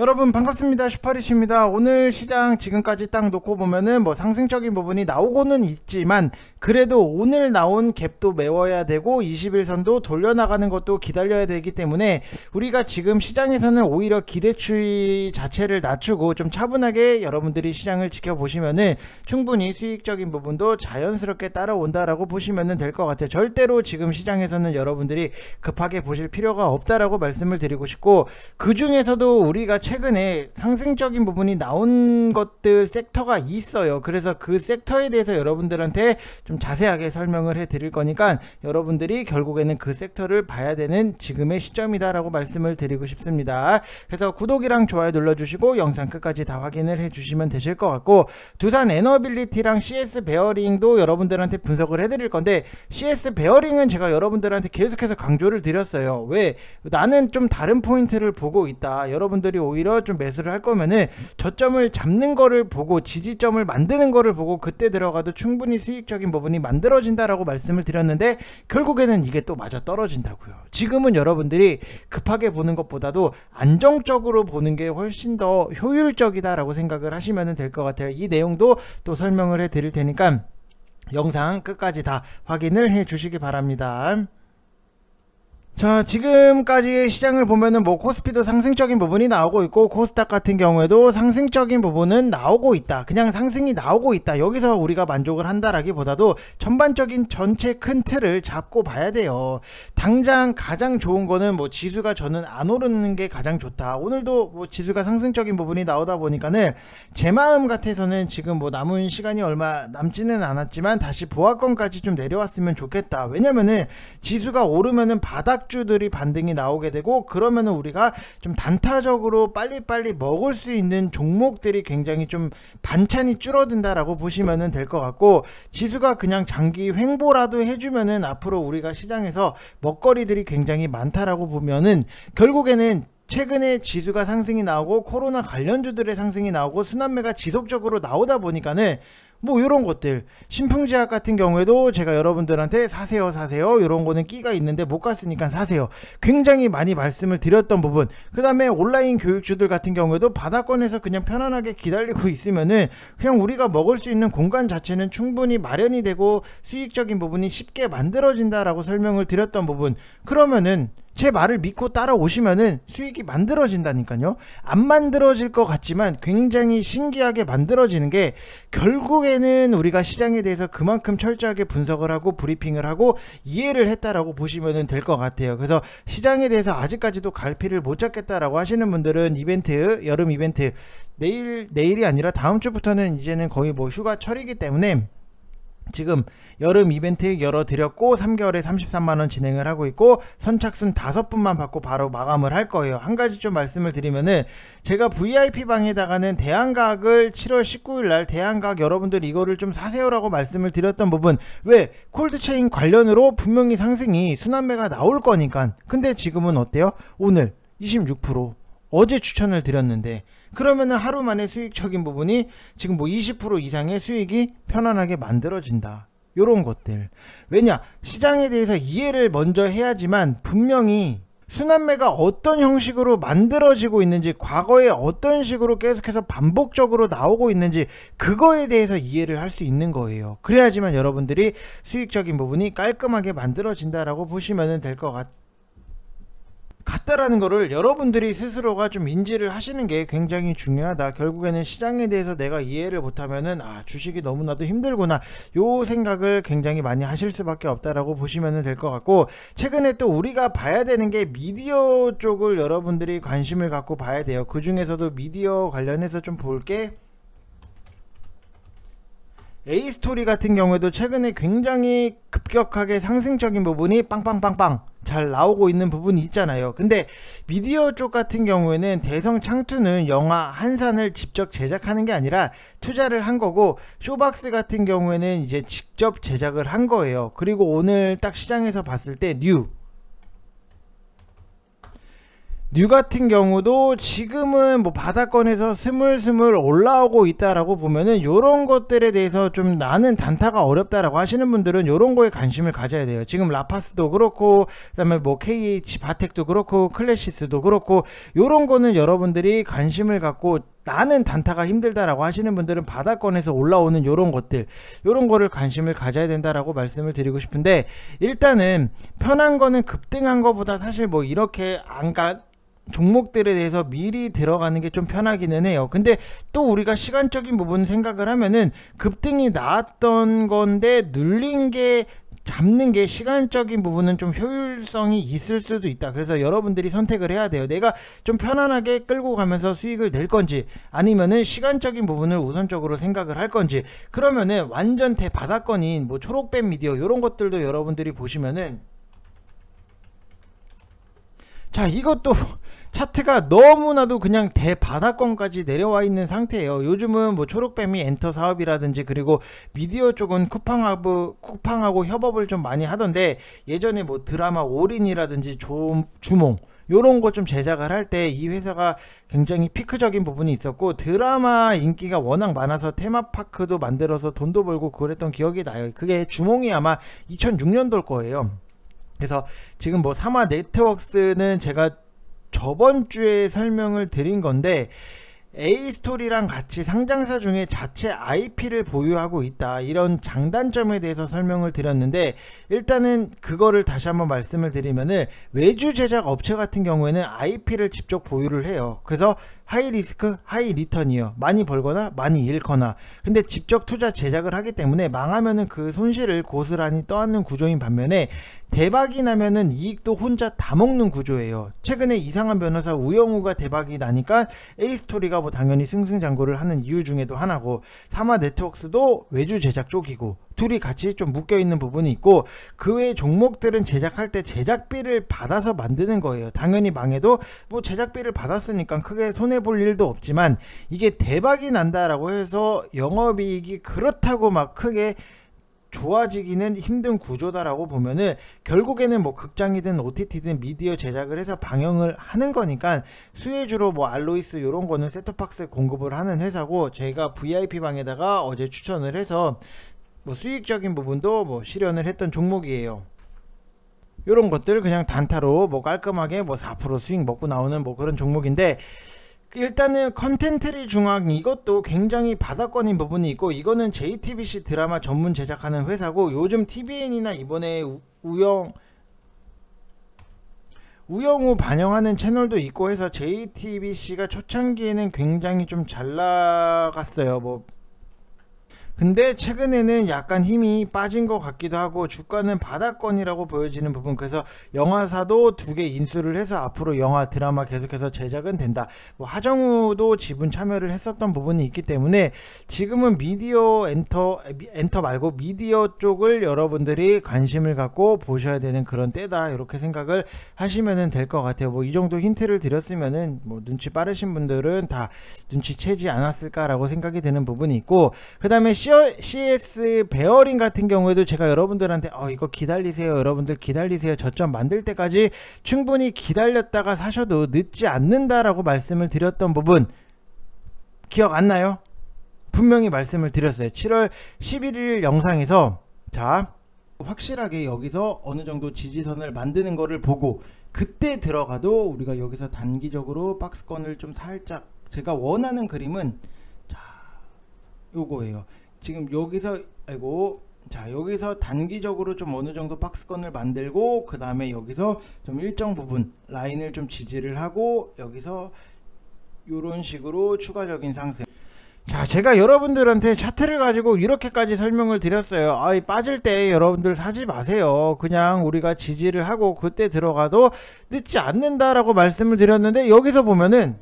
여러분 반갑습니다 슈퍼리시입니다 오늘 시장 지금까지 딱 놓고 보면은 뭐 상승적인 부분이 나오고는 있지만 그래도 오늘 나온 갭도 메워야 되고 21선도 돌려나가는 것도 기다려야 되기 때문에 우리가 지금 시장에서는 오히려 기대추이 자체를 낮추고 좀 차분하게 여러분들이 시장을 지켜보시면은 충분히 수익적인 부분도 자연스럽게 따라온다라고 보시면될 것 같아요 절대로 지금 시장에서는 여러분들이 급하게 보실 필요가 없다라고 말씀을 드리고 싶고 그 중에서도 우리가 최근에 상승적인 부분이 나온 것들 섹터가 있어요. 그래서 그 섹터에 대해서 여러분들한테 좀 자세하게 설명을 해 드릴 거니까 여러분들이 결국에는 그 섹터를 봐야 되는 지금의 시점이다라고 말씀을 드리고 싶습니다. 그래서 구독이랑 좋아요 눌러주시고 영상 끝까지 다 확인을 해주시면 되실 것 같고 두산 에너빌리티랑 CS 베어링도 여러분들한테 분석을 해드릴 건데 CS 베어링은 제가 여러분들한테 계속해서 강조를 드렸어요. 왜? 나는 좀 다른 포인트를 보고 있다. 여러분들이 오히려 오히좀 매수를 할 거면은 저점을 잡는 거를 보고 지지점을 만드는 거를 보고 그때 들어가도 충분히 수익적인 부분이 만들어진다라고 말씀을 드렸는데 결국에는 이게 또 마저 떨어진다고요. 지금은 여러분들이 급하게 보는 것보다도 안정적으로 보는 게 훨씬 더 효율적이다라고 생각을 하시면 될 것 같아요. 이 내용도 또 설명을 해 드릴 테니까 영상 끝까지 다 확인을 해 주시기 바랍니다. 자 지금까지 시장을 보면은 뭐 코스피도 상승적인 부분이 나오고 있고 코스닥 같은 경우에도 상승적인 부분은 나오고 있다 그냥 상승이 나오고 있다 여기서 우리가 만족을 한다라기보다도 전반적인 전체 큰 틀을 잡고 봐야 돼요 당장 가장 좋은 거는 뭐 지수가 저는 안 오르는 게 가장 좋다 오늘도 뭐 지수가 상승적인 부분이 나오다 보니까는 제 마음 같아서는 지금 뭐 남은 시간이 얼마 남지는 않았지만 다시 보합권까지 좀 내려왔으면 좋겠다 왜냐면은 지수가 오르면은 바닥 주들이 반등이 나오게 되고 그러면 우리가 좀 단타적으로 빨리빨리 먹을 수 있는 종목들이 굉장히 좀 반찬이 줄어든다라고 보시면될것 같고 지수가 그냥 장기 횡보라도 해주면은 앞으로 우리가 시장에서 먹거리들이 굉장히 많다라고 보면은 결국에는 최근에 지수가 상승이 나오고 코로나 관련주들의 상승이 나오고 순환매가 지속적으로 나오다 보니까는 뭐 이런 것들 신풍지약 같은 경우에도 제가 여러분들한테 사세요 사세요 요런 거는 끼가 있는데 못 갔으니까 사세요 굉장히 많이 말씀을 드렸던 부분 그 다음에 온라인 교육주들 같은 경우에도 바다권에서 그냥 편안하게 기다리고 있으면은 그냥 우리가 먹을 수 있는 공간 자체는 충분히 마련이 되고 수익적인 부분이 쉽게 만들어진다라고 설명을 드렸던 부분 그러면은 제 말을 믿고 따라오시면은 수익이 만들어진다니까요. 안 만들어질 것 같지만 굉장히 신기하게 만들어지는 게 결국에는 우리가 시장에 대해서 그만큼 철저하게 분석을 하고 브리핑을 하고 이해를 했다라고 보시면은 될 것 같아요. 그래서 시장에 대해서 아직까지도 갈피를 못 잡겠다라고 하시는 분들은 이벤트, 여름 이벤트 내일 내일이 아니라 다음 주부터는 이제는 거의 뭐 휴가철이기 때문에 지금 여름 이벤트 열어드렸고 3개월에 33만원 진행을 하고 있고 선착순 5분만 받고 바로 마감을 할 거예요 한 가지 좀 말씀을 드리면은 제가 VIP방에다가는 대안각을 7월 19일날 대안각 여러분들 이거를 좀 사세요 라고 말씀을 드렸던 부분 왜 콜드체인 관련으로 분명히 상승이 순환매가 나올 거니까 근데 지금은 어때요? 오늘 26% 어제 추천을 드렸는데 그러면은 하루 만에 수익적인 부분이 지금 뭐 20% 이상의 수익이 편안하게 만들어진다. 요런 것들. 왜냐? 시장에 대해서 이해를 먼저 해야지만 분명히 순환매가 어떤 형식으로 만들어지고 있는지 과거에 어떤 식으로 계속해서 반복적으로 나오고 있는지 그거에 대해서 이해를 할 수 있는 거예요. 그래야지만 여러분들이 수익적인 부분이 깔끔하게 만들어진다라고 보시면 될 것 같아요. 같다라는 거를 여러분들이 스스로가 좀 인지를 하시는 게 굉장히 중요하다. 결국에는 시장에 대해서 내가 이해를 못하면은 아 주식이 너무나도 힘들구나 요 생각을 굉장히 많이 하실 수밖에 없다라고 보시면 될 것 같고 최근에 또 우리가 봐야 되는 게 미디어 쪽을 여러분들이 관심을 갖고 봐야 돼요. 그 중에서도 미디어 관련해서 좀볼게 에이 스토리 같은 경우에도 최근에 굉장히 급격하게 상승적인 부분이 빵빵빵빵 잘 나오고 있는 부분이 있잖아요. 근데 미디어 쪽 같은 경우에는 대성 창투는 영화 한산을 직접 제작하는 게 아니라 투자를 한 거고 쇼박스 같은 경우에는 이제 직접 제작을 한 거예요. 그리고 오늘 딱 시장에서 봤을 때뉴 뉴 같은 경우도 지금은 뭐바닷권에서 스물스물 올라오고 있다라고 보면은 요런 것들에 대해서 좀 나는 단타가 어렵다라고 하시는 분들은 요런 거에 관심을 가져야 돼요. 지금 라파스도 그렇고 그다음에 뭐 KH 바텍도 그렇고 클래시스도 그렇고 요런 거는 여러분들이 관심을 갖고 나는 단타가 힘들다라고 하시는 분들은 바닷권에서 올라오는 요런 것들 요런 거를 관심을 가져야 된다라고 말씀을 드리고 싶은데 일단은 편한 거는 급등한 거보다 사실 뭐 이렇게 안간 종목들에 대해서 미리 들어가는 게 좀 편하기는 해요. 근데 또 우리가 시간적인 부분 생각을 하면은 급등이 나왔던 건데 늘린게 잡는 게 시간적인 부분은 좀 효율성이 있을 수도 있다. 그래서 여러분들이 선택을 해야 돼요. 내가 좀 편안하게 끌고 가면서 수익을 낼 건지 아니면은 시간적인 부분을 우선적으로 생각을 할 건지 그러면은 완전 대바닥권인 뭐 초록뱀 미디어 이런 것들도 여러분들이 보시면은 자 이것도 차트가 너무나도 그냥 대바닥권까지 내려와 있는 상태예요. 요즘은 뭐 초록뱀이 엔터 사업이라든지 그리고 미디어 쪽은 쿠팡하고 쿠팡하고 협업을 좀 많이 하던데 예전에 뭐 드라마 올인이라든지 조, 주몽 요런 거 좀 제작을 할 때 이 회사가 굉장히 피크적인 부분이 있었고 드라마 인기가 워낙 많아서 테마파크도 만들어서 돈도 벌고 그랬던 기억이 나요. 그게 주몽이 아마 2006년도일 거예요. 그래서 지금 뭐 사마 네트웍스는 제가 저번 주에 설명을 드린 건데 A스토리랑 같이 상장사 중에 자체 IP를 보유하고 있다 이런 장단점에 대해서 설명을 드렸는데 일단은 그거를 다시 한번 말씀을 드리면은 외주 제작 업체 같은 경우에는 IP를 직접 보유를 해요 그래서 하이 리스크 하이 리턴이요 많이 벌거나 많이 잃거나 근데 직접 투자 제작을 하기 때문에 망하면은 그 손실을 고스란히 떠안는 구조인 반면에 대박이 나면은 이익도 혼자 다 먹는 구조예요 최근에 이상한 변호사 우영우가 대박이 나니까 에이스토리가 뭐 당연히 승승장구를 하는 이유 중에도 하나고 사마 네트웍스도 외주 제작 쪽이고 둘이 같이 좀 묶여 있는 부분이 있고 그외 종목들은 제작할 때 제작비를 받아서 만드는 거예요. 당연히 망해도 뭐 제작비를 받았으니까 크게 손해 볼 일도 없지만 이게 대박이 난다라고 해서 영업이익이 그렇다고 막 크게 좋아지기는 힘든 구조다라고 보면은 결국에는 뭐 극장이든 OTT든 미디어 제작을 해서 방영을 하는 거니까 수혜주로 뭐 알로이스 요런 거는 세터박스 공급을 하는 회사고 제가 VIP 방에다가 어제 추천을 해서 뭐 수익적인 부분도 뭐 실현을 했던 종목이에요. 이런 것들 그냥 단타로 뭐 깔끔하게 뭐 4% 수익 먹고 나오는 뭐 그런 종목인데 그 일단은 컨텐트리 중앙 이것도 굉장히 바닥권인 부분이 있고 이거는 JTBC 드라마 전문 제작하는 회사고 요즘 TVN이나 이번에 우, 우영 우영우 반영하는 채널도 있고 해서 JTBC가 초창기에는 굉장히 좀 잘 나갔어요. 뭐 근데 최근에는 약간 힘이 빠진 것 같기도 하고 주가는 바닥권이라고 보여지는 부분 그래서 영화사도 두 개 인수를 해서 앞으로 영화 드라마 계속해서 제작은 된다 뭐 하정우도 지분 참여를 했었던 부분이 있기 때문에 지금은 미디어 엔터 엔터 말고 미디어 쪽을 여러분들이 관심을 갖고 보셔야 되는 그런 때다 이렇게 생각을 하시면 될 것 같아요 뭐 이 정도 힌트를 드렸으면은 뭐 눈치 빠르신 분들은 다 눈치 채지 않았을까라고 생각이 드는 부분이 있고 그 다음에 시 CS 베어링 같은 경우에도 제가 여러분들한테 어 이거 기다리세요 여러분들 기다리세요 저점 만들 때까지 충분히 기다렸다가 사셔도 늦지 않는다라고 말씀을 드렸던 부분 기억 안 나요? 분명히 말씀을 드렸어요 7월 11일 영상에서 자 확실하게 여기서 어느 정도 지지선을 만드는 거를 보고 그때 들어가도 우리가 여기서 단기적으로 박스권을 좀 살짝 제가 원하는 그림은 자 요거예요 지금 여기서 아이고 자 여기서 단기적으로 좀 어느 정도 박스권을 만들고 그 다음에 여기서 좀 일정 부분 라인을 좀 지지를 하고 여기서 이런 식으로 추가적인 상승 자 제가 여러분들한테 차트를 가지고 이렇게까지 설명을 드렸어요 아 이 빠질 때 여러분들 사지 마세요 그냥 우리가 지지를 하고 그때 들어가도 늦지 않는다 라고 말씀을 드렸는데 여기서 보면은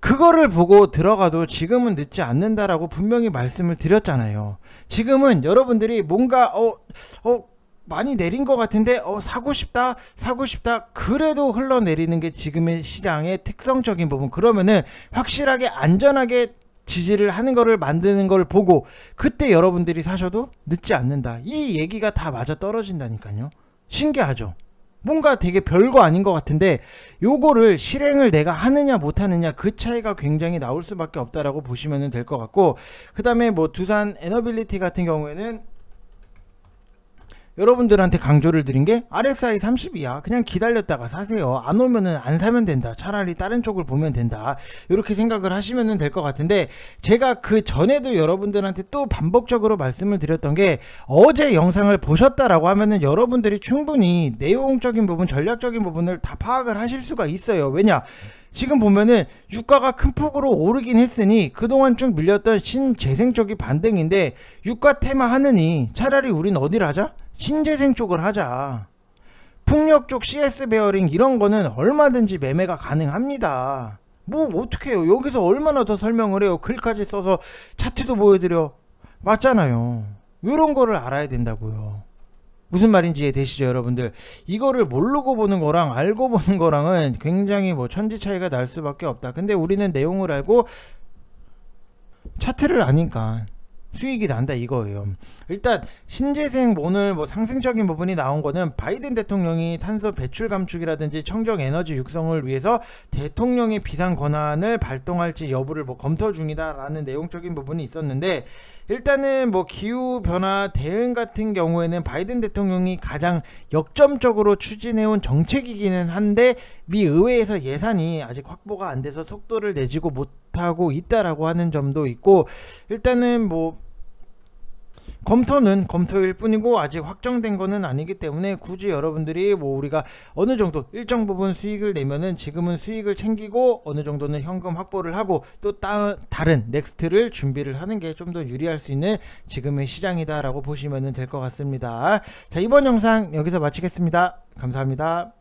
그거를 보고 들어가도 지금은 늦지 않는다라고 분명히 말씀을 드렸잖아요. 지금은 여러분들이 뭔가 어, 어 많이 내린 것 같은데 어 사고 싶다 사고 싶다 그래도 흘러내리는 게 지금의 시장의 특성적인 부분 그러면은 확실하게 안전하게 지지를 하는 거를 만드는 걸 보고 그때 여러분들이 사셔도 늦지 않는다 이 얘기가 다 맞아 떨어진다니까요 신기하죠 뭔가 되게 별거 아닌 것 같은데 요거를 실행을 내가 하느냐 못하느냐 그 차이가 굉장히 나올 수밖에 없다라고 보시면 될 것 같고 그 다음에 뭐 두산 에너빌리티 같은 경우에는 여러분들한테 강조를 드린 게 RSI 30이야 그냥 기다렸다가 사세요 안 오면은 안 사면 된다 차라리 다른 쪽을 보면 된다 이렇게 생각을 하시면 될 것 같은데 제가 그 전에도 여러분들한테 또 반복적으로 말씀을 드렸던 게 어제 영상을 보셨다라고 하면은 여러분들이 충분히 내용적인 부분 전략적인 부분을 다 파악을 하실 수가 있어요 왜냐 지금 보면은 유가가 큰 폭으로 오르긴 했으니 그동안 쭉 밀렸던 신재생 쪽이 반등인데 유가 테마 하느니 차라리 우린 어디를 하자? 신재생 쪽을 하자. 풍력 쪽 CS 베어링 이런 거는 얼마든지 매매가 가능합니다. 뭐 어떡해요. 여기서 얼마나 더 설명을 해요. 글까지 써서 차트도 보여드려. 맞잖아요. 요런 거를 알아야 된다고요. 무슨 말인지 이해되시죠 여러분들 이거를 모르고 보는 거랑 알고 보는 거랑은 굉장히 뭐 천지 차이가 날 수밖에 없다 근데 우리는 내용을 알고 차트를 아니까 수익이 난다 이거예요. 일단 신재생 오늘 뭐 상승적인 부분이 나온 거는 바이든 대통령이 탄소 배출 감축이라든지 청정 에너지 육성을 위해서 대통령의 비상 권한을 발동할지 여부를 뭐 검토 중이다라는 내용적인 부분이 있었는데 일단은 뭐 기후 변화 대응 같은 경우에는 바이든 대통령이 가장 역점적으로 추진해온 정책이기는 한데 미 의회에서 예산이 아직 확보가 안 돼서 속도를 내지고 못 하고 있다라고 하는 점도 있고 일단은 뭐 검토는 검토일 뿐이고 아직 확정된 거는 아니기 때문에 굳이 여러분들이 뭐 우리가 어느 정도 일정 부분 수익을 내면은 지금은 수익을 챙기고 어느 정도는 현금 확보를 하고 또 따, 다른 넥스트를 준비를 하는 게 좀 더 유리할 수 있는 지금의 시장이다라고 보시면 될 것 같습니다. 자 이번 영상 여기서 마치겠습니다. 감사합니다.